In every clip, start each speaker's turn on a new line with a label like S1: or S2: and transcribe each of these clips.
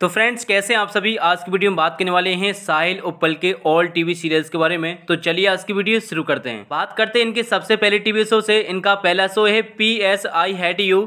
S1: तो फ्रेंड्स कैसे आप सभी आज की वीडियो में बात करने वाले हैं साहिल उपल के ऑल टीवी सीरियल्स के बारे में तो चलिए आज की वीडियो शुरू करते हैं बात करते हैं इनके सबसे पहले टीवी शो से इनका पहला शो है P S I hate you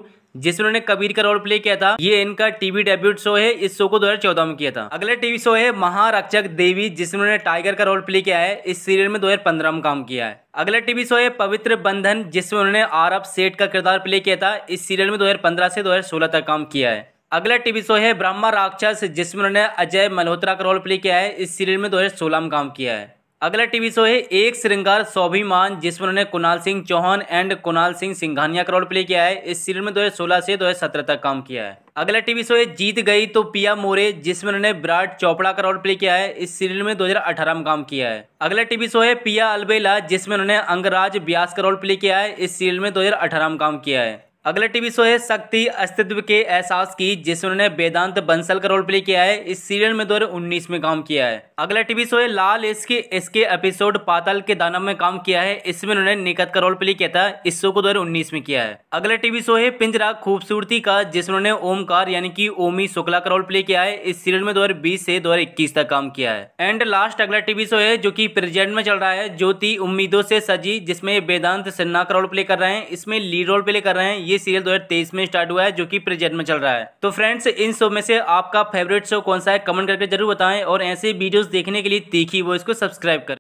S1: जिसमें उन्होंने कबीर का रोल प्ले किया था ये इनका टीवी डेब्यूट शो है इस शो को 2014 में किया था अगला टीवी शो है महारक्षक देवी जिसमें उन्होंने टाइगर का रोल प्ले किया है इस सीरियल में 2015 में काम किया है अगला टीवी शो है पवित्र बंधन जिसमें उन्होंने आरब सेठ का किरदार प्ले किया था इस सीरियल में 2015 से 2016 तक काम किया है अगला टीवी शो है ब्रह्मा राक्षस जिसमें उन्होंने अजय मल्होत्रा का रोल प्ले किया है इस सीरियल में सोलह में काम किया है अगला टीवी शो है एक श्रृंगार स्वाभिमान जिसमें उन्होंने कुणाल सिंह चौहान एंड कुणाल सिंह सिंघानिया का रोल प्ले किया है इस सीरियल में 2016 से 2017 तक काम किया है अगला टीवी शो है जीत गई तो पिया मोरे जिसमें उन्होंने विराट चोपड़ा का रोल प्ले किया है इस सीरियल में 2018 में काम किया है अगला टीवी शो है पिया अलबेला जिसमें उन्होंने अंगराज ब्यास का रोल प्ले किया है इस सीरियल में अठारह में काम किया है अगला टीवी शो है शक्ति अस्तित्व के एहसास की जिसमें उन्होंने वेदांत बंसल का रोल प्ले किया है इस सीरियल में दो में काम किया है अगला टीवी शो है लाल इसके इसके एपिसोड पातल के दानव में काम किया है इसमें उन्होंने निकत का रोल प्ले किया था इस शो को दो में किया है अगला टीवी शो है पिंजरा खूबसूरती का जिसमें उन्होंने ओमकार यानी की ओमी शुक्ला का रोल प्ले किया है इस सीरियल में दो से दो तक काम किया है एंड लास्ट अगला टीवी शो है जो की प्रेजेंट में चल रहा है ज्योति उम्मीदों से सजी जिसमें वेदांत सिन्हा का रोल प्ले कर रहे हैं इसमें लीड रोल प्ले कर रहे हैं ये सीरियल 2023 में स्टार्ट हुआ है जो कि प्रेजेंट में चल रहा है तो फ्रेंड्स इन शो में से आपका फेवरेट शो कौन सा है कमेंट करके जरूर बताएं और ऐसे वीडियोस देखने के लिए तीखी वो इसको सब्सक्राइब करें